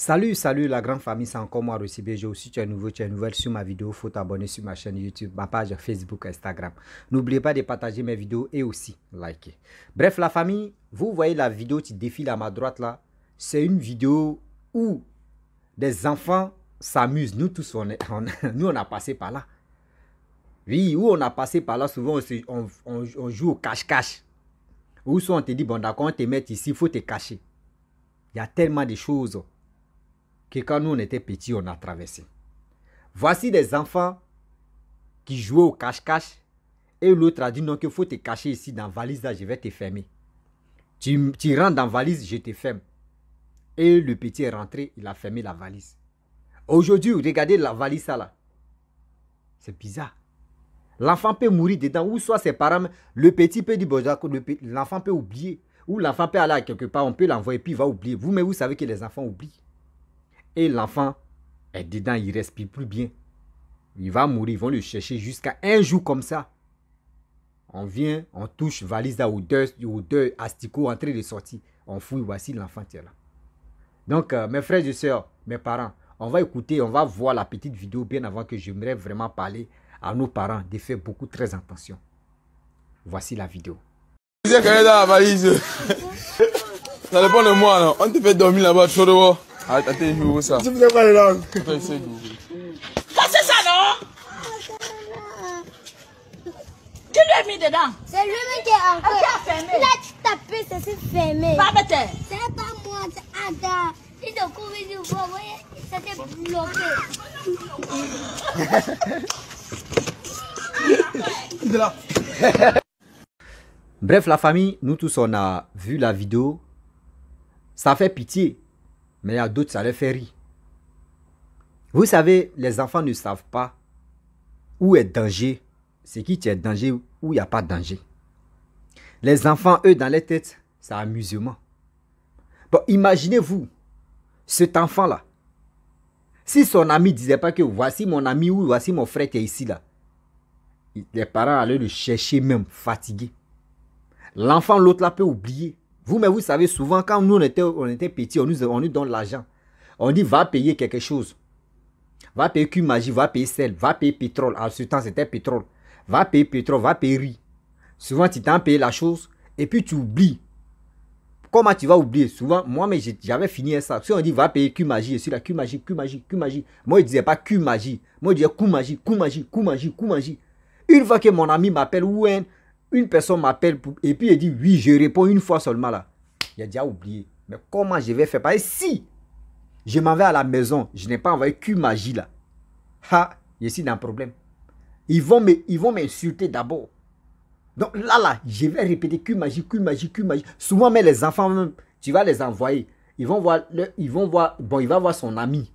Salut, salut la grande famille, c'est encore moi Rossi BG. Si tu es nouveau, tu es nouvelle sur ma vidéo, faut t'abonner sur ma chaîne YouTube, ma page Facebook, Instagram. N'oubliez pas de partager mes vidéos et aussi liker. Bref, la famille, vous voyez la vidéo qui défile à ma droite là. C'est une vidéo où des enfants s'amusent. Nous tous, on, nous on a passé par là. Oui, où on a passé par là, souvent on, joue au cache-cache. Ou soit on te dit, bon d'accord, on te met ici, il faut te cacher. Il y a tellement de choses que quand nous on était petits, on a traversé. Voici des enfants qui jouaient au cache-cache et l'autre a dit non, qu'il faut te cacher ici dans la valise, là, je vais te fermer. Tu, rentres dans la valise, je te ferme. Et le petit est rentré, il a fermé la valise. Aujourd'hui, regardez la valise là. C'est bizarre. L'enfant peut mourir dedans, ou soit ses parents, le petit peut dire, bon, l'enfant peut oublier, ou l'enfant peut aller quelque part, on peut l'envoyer, puis il va oublier. Vous, mais vous savez que les enfants oublient. Et l'enfant est dedans, il respire plus bien. Il va mourir, ils vont le chercher jusqu'à un jour comme ça. On vient, on touche valise à odeur, deux asticot, entrée et sortie. On fouille, voici l'enfant qui est là. Donc, euh, mes frères et sœurs, mes parents, on va écouter, on va voir la petite vidéo bien avant que j'aimerais vraiment parler à nos parents de faire beaucoup très attention. Voici la vidéo. dans la valise. Ça dépend de moi, non On te fait dormir là-bas, tu vois. Attendez-vous ah, ça. Tu me pas les langues. c'est ça, non Qui lui a mis dedans C'est lui même qui est encore. Ah, fermé. Il a tapé, c'est s'est fermé. Pas bête. C'est pas moi, c'est Ada. Il te couvre du bois, vous voyez Ça s'est bloqué. Bref, la famille, nous tous, on a vu la vidéo. Ça fait pitié. Mais il y a d'autres, ça leur fait rire. Vous savez, les enfants ne savent pas où est danger, c'est qui est danger, où il n'y a pas de danger. Les enfants, eux, dans les têtes, c'est amusement. Bon, imaginez-vous, cet enfant-là, si son ami disait pas que voici mon ami ou voici mon frère qui est ici là, les parents allaient le chercher même fatigué. L'enfant, l'autre là peut oublier. Vous, mais vous savez, souvent, quand nous, on était, petits, on nous, donne l'argent. On dit, va payer quelque chose. Va payer cumagie, magie, va payer sel, va payer pétrole. À ce temps, c'était pétrole. Va payer pétrole, va payer riz. Souvent, tu t'en payes la chose et puis tu oublies. Comment tu vas oublier Souvent, moi, mais j'avais fini ça. Si on dit va payer Q-magie, je suis là, Q-magie, magie magie Moi, je disais pas Q-magie. Moi, je disais Q-magie, Q-magie, coup magie coup magie Une fois que mon ami m'appelle, ouais, une personne m'appelle et puis elle dit oui, je réponds une fois seulement là. a déjà oublié. Mais comment je vais faire Parce si je m'en vais à la maison, je n'ai pas envoyé qu'une magie là. Ha, je suis dans un problème. Ils vont m'insulter d'abord. Donc là, là, je vais répéter qu'une magie, qu'une magie, qu'une magie. Souvent, mais les enfants, tu vas les envoyer. Ils vont voir, ils vont voir, bon, il va voir son ami.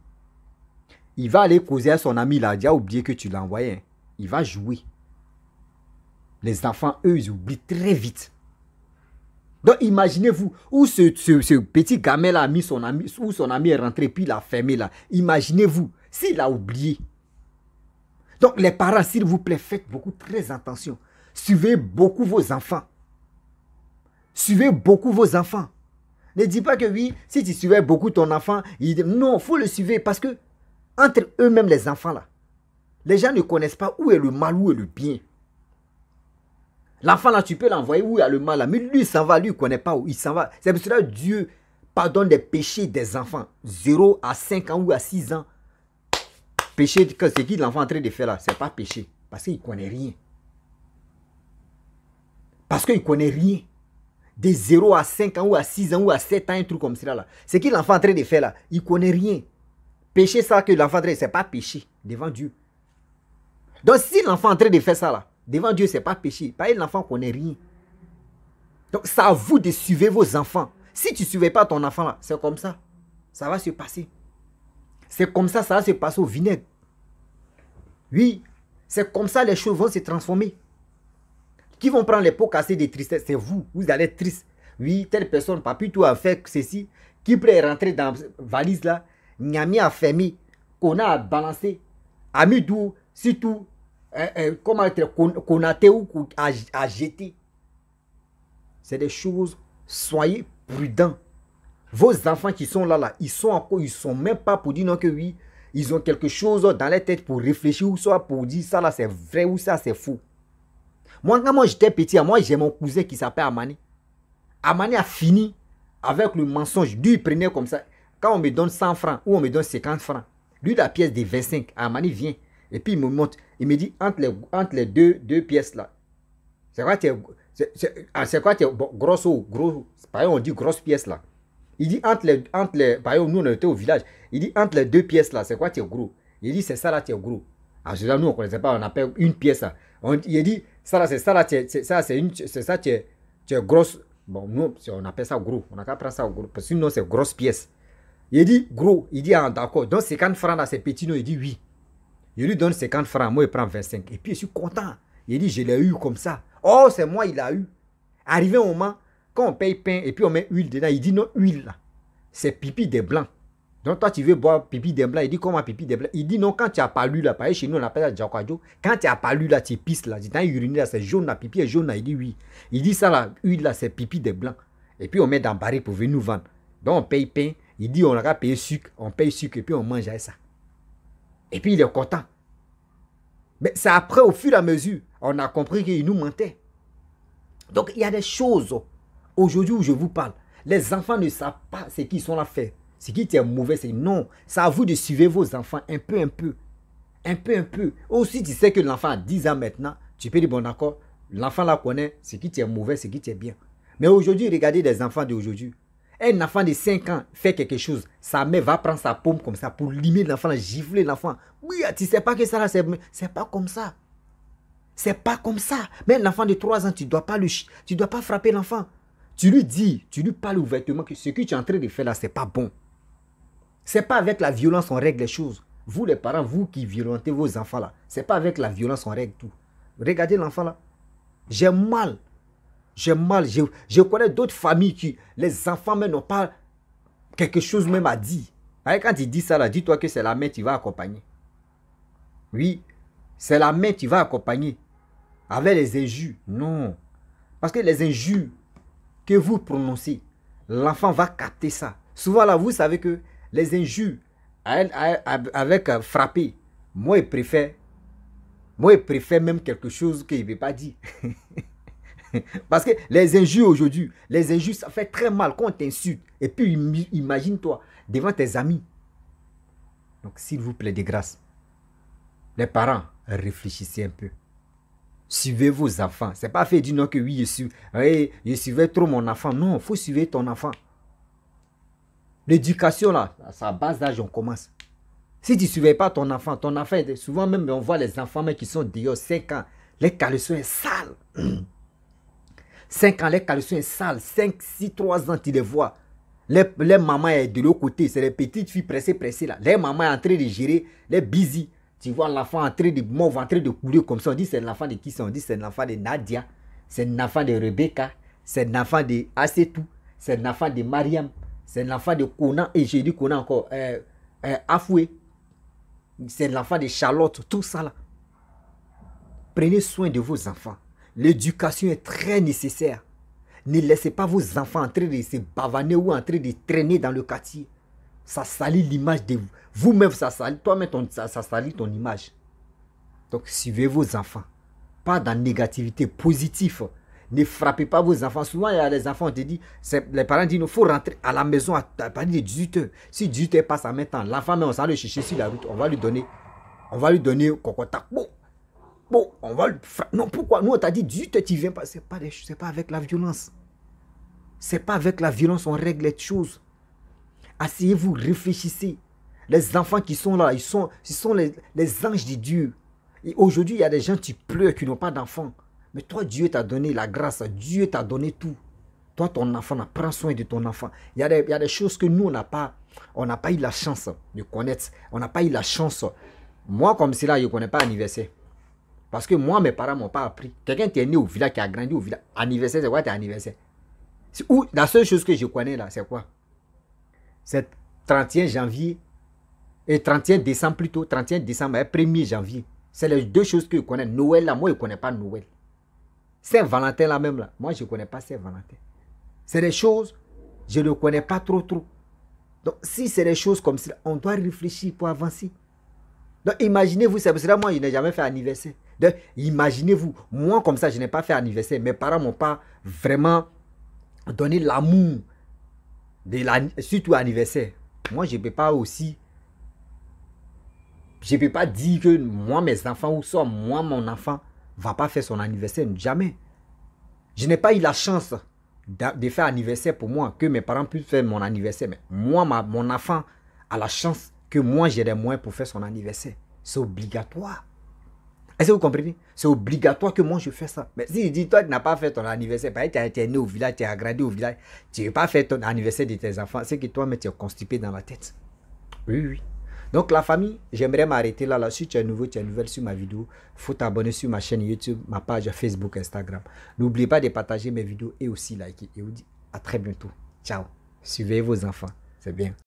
Il va aller causer à son ami là. Déjà oublié que tu l'as envoyé. Hein. Il va jouer. Les enfants, eux, ils oublient très vite. Donc imaginez-vous où ce, petit gamin a mis son ami, où son ami est rentré, puis il a fermé là. Imaginez-vous s'il a oublié. Donc les parents, s'il vous plaît, faites beaucoup très attention. Suivez beaucoup vos enfants. Suivez beaucoup vos enfants. Ne dis pas que oui, si tu suivais beaucoup ton enfant, il... non, faut le suivre parce que entre eux-mêmes les enfants là, les gens ne connaissent pas où est le mal, où est le bien. L'enfant là, tu peux l'envoyer où il y a le mal là. Mais lui, il s'en va, lui, il ne connaît pas où il s'en va. C'est parce cela que Dieu pardonne des péchés des enfants. 0 à 5 ans ou à 6 ans. Péché, c'est qui l'enfant en train de faire là, ce n'est pas péché. Parce qu'il ne connaît rien. Parce qu'il ne connaît rien. Des 0 à 5 ans ou à 6 ans ou à 7 ans, un truc comme cela là. Ce qui l'enfant en train de faire là, il ne connaît rien. Péché ça que l'enfant en train ce n'est pas péché devant Dieu. Donc si l'enfant en train de faire ça là, Devant Dieu, ce n'est pas péché. Pareil, l'enfant ne connaît rien. Donc, c'est à vous de suivre vos enfants. Si tu ne suivais pas ton enfant, c'est comme ça. Ça va se passer. C'est comme ça, ça va se passer au vinaigre. Oui, c'est comme ça les choses vont se transformer. Qui vont prendre les pots cassés de tristesse C'est vous. Vous allez être triste. Oui, telle personne, papi, tout faire fait ceci. Qui peut rentrer dans la valise là Niami a fermé. Qu'on a balancé. c'est surtout, eh, eh, comment être, connaté ou à, jeter. C'est des choses, soyez prudents. Vos enfants qui sont là, là, ils sont encore, ils sont même pas pour dire non que oui, ils ont quelque chose dans la tête pour réfléchir ou soit pour dire ça là c'est vrai ou ça c'est faux. Moi, quand moi j'étais petit, moi j'ai mon cousin qui s'appelle Amani. Amani a fini avec le mensonge. Lui, il prenait comme ça. Quand on me donne 100 francs ou on me donne 50 francs, lui, la pièce de 25, Amani vient. Et puis il me montre, il me dit entre les, entre les deux, deux pièces là. C'est quoi tes. C'est ah, quoi tes grosses gros. Par exemple, on dit grosse pièce là. Il dit entre les. Entre les par exemple, nous on était au village. Il dit entre les deux pièces là, c'est quoi tu tes gros Il dit c'est ça là tes gros. Alors ah, nous on ne connaissait pas, on appelle une pièce là. il dit ça là, c'est ça là, c'est ça, c'est une. C'est ça grosse. Bon, nous, on appelle ça gros. On n'a qu'à prendre ça gros. Parce que sinon, c'est grosse pièce. Il dit gros. Il dit ah, d'accord. Donc 50 francs là, c'est petit, non Il dit oui. Je lui donne 50 francs, moi il prend 25. Et puis je suis content. Il dit, je l'ai eu comme ça. Oh, c'est moi, il l'a eu. Arrivé un moment, quand on paye pain et puis on met huile dedans, il dit non, huile là. C'est pipi des blancs. Donc toi, tu veux boire pipi des blancs. Il dit comment pipi des blancs Il dit non, quand tu as pas lu là, pareil, chez nous on appelle ça djokajo. Quand tu as pas lu là, tu pisses là. Tu as uriné là, c'est jaune là, pipi est jaune là. Il dit oui. Il dit ça là, huile là, c'est pipi des blancs. Et puis on met dans le baril pour venir nous vendre. Donc on paye pain. Il dit on aura payé sucre. On paye sucre et puis on mange avec ça. Et puis il est content. Mais c'est après, au fur et à mesure, on a compris qu'il nous mentait. Donc il y a des choses, aujourd'hui où je vous parle, les enfants ne savent pas ce qu'ils sont là faire. Ce qui est mauvais, c'est non. C'est à vous de suivre vos enfants un peu, un peu. Un peu, un peu. Aussi, tu sais que l'enfant a 10 ans maintenant, tu peux dire, bon d'accord, l'enfant la connaît, ce qui est mauvais, ce qui est bien. Mais aujourd'hui, regardez les enfants d'aujourd'hui. Un enfant de 5 ans fait quelque chose, sa mère va prendre sa paume comme ça pour limer l'enfant, gifler l'enfant. Oui, ah, tu sais pas que ça, c'est pas comme ça. C'est pas comme ça. Mais un enfant de 3 ans, tu dois pas le, tu dois pas frapper l'enfant. Tu lui dis, tu lui parles ouvertement que ce que tu es en train de faire là, c'est pas bon. C'est pas avec la violence on règle les choses. Vous les parents, vous qui violentez vos enfants là, c'est pas avec la violence qu'on règle tout. Regardez l'enfant là. J'ai mal. J'ai mal. Je, je connais d'autres familles qui, les enfants, même, n'ont pas quelque chose même à dire. quand il dit ça, là, dis-toi que c'est la main qui va accompagner. Oui, c'est la main qui va accompagner. Avec les injures. Non. Parce que les injures que vous prononcez, l'enfant va capter ça. Souvent, là, vous savez que les injures avec euh, frapper, moi, je préfère. Moi, je préfère même quelque chose qu'il ne veut pas dire. Parce que les injures aujourd'hui, les injures, ça fait très mal quand on t'insulte. Et puis, imagine-toi, devant tes amis. Donc, s'il vous plaît, des grâces. les parents, réfléchissez un peu. Suivez vos enfants. C'est pas fait du non que oui, je, suis, je suivais trop mon enfant. Non, il faut suivre ton enfant. L'éducation, là, à sa base d'âge, on commence. Si tu ne suivais pas ton enfant, ton enfant, souvent même, on voit les enfants qui sont d'ailleurs 5 ans, les caleçons sont sales. 5 ans, les caleçons sont sales. 5, 6, 3 ans, tu les vois. Les, les mamans sont de l'autre côté. C'est les petites filles pressées, pressées là. Les mamans sont en train de gérer, les busy. Tu vois l'enfant en train de mort, en train de couler comme ça. On dit c'est l'enfant de qui On dit c'est l'enfant de Nadia. C'est l'enfant de Rebecca. C'est l'enfant de Asetou. C'est l'enfant de Mariam. C'est l'enfant de Conan. Et j'ai dit Conan encore. Euh, euh, Afoué. C'est l'enfant de Charlotte. Tout ça là. Prenez soin de vos enfants. L'éducation est très nécessaire. Ne laissez pas vos enfants entrer de se bavaner ou entrer de traîner dans le quartier. Ça salit l'image de vous. Vous-même, ça salit, toi-même, ça, salit ton image. Donc, suivez vos enfants. Pas dans négativité, positif. Ne frappez pas vos enfants. Souvent, il y a des enfants, on te dit, les parents disent, il faut rentrer à la maison à, partir de 18h. Si 18h passe à même temps, l'enfant, on s'en le chercher sur la route, on va lui donner, on va lui donner Bon, on va le Non, pourquoi Nous, on t'a dit, Dieu tu viens pas. Ce n'est pas, avec la violence. C'est pas avec la violence on règle les choses. Asseyez-vous, réfléchissez. Les enfants qui sont là, ils sont, ce sont les, anges de Dieu. Et aujourd'hui, il y a des gens qui pleurent, qui n'ont pas d'enfants. Mais toi, Dieu t'a donné la grâce, Dieu t'a donné tout. Toi, ton enfant, prends soin de ton enfant. Il y a des, il y a des choses que nous, on n'a pas, on n'a pas eu la chance de connaître. On n'a pas eu la chance. Moi, comme cela, je ne connais pas l'anniversaire parce que moi, mes parents m'ont pas appris. Quelqu'un qui est né au village, qui a grandi au village, anniversaire, c'est quoi ton anniversaire Ou la seule chose que je connais là, c'est quoi C'est 31 janvier et 31 décembre plutôt, 31 décembre et 1er janvier. C'est les deux choses que je connais. Noël là, moi je ne connais pas Noël. Saint-Valentin là même là, moi je ne connais pas Saint-Valentin. C'est des choses, je ne connais pas trop trop. Donc si c'est des choses comme ça, on doit réfléchir pour avancer. Donc imaginez-vous, c'est pour moi je n'ai jamais fait anniversaire. Imaginez-vous, moi comme ça, je n'ai pas fait anniversaire. Mes parents m'ont pas vraiment donné l'amour, de la, surtout anniversaire. Moi, je ne peux pas aussi... Je ne peux pas dire que moi, mes enfants, ou soit moi, mon enfant, va pas faire son anniversaire. Jamais. Je n'ai pas eu la chance de faire anniversaire pour moi, que mes parents puissent faire mon anniversaire. Mais moi, mon enfant a la chance que moi, j'ai des moyens pour faire son anniversaire. C'est obligatoire vous comprenez C'est obligatoire que moi je fais ça. Mais si je dis, toi, tu n'as pas fait ton anniversaire, tu es né au village, tu es agrandi au village, tu n'as pas fait ton anniversaire de tes enfants, c'est que toi tu es constipé dans la tête. Oui, oui. Donc la famille, j'aimerais m'arrêter là, là. Si tu es nouveau, tu es nouvelle sur ma vidéo, faut t'abonner sur ma chaîne YouTube, ma page Facebook, Instagram. N'oublie pas de partager mes vidéos et aussi liker. Et vous dis à très bientôt. Ciao. Suivez vos enfants. C'est bien.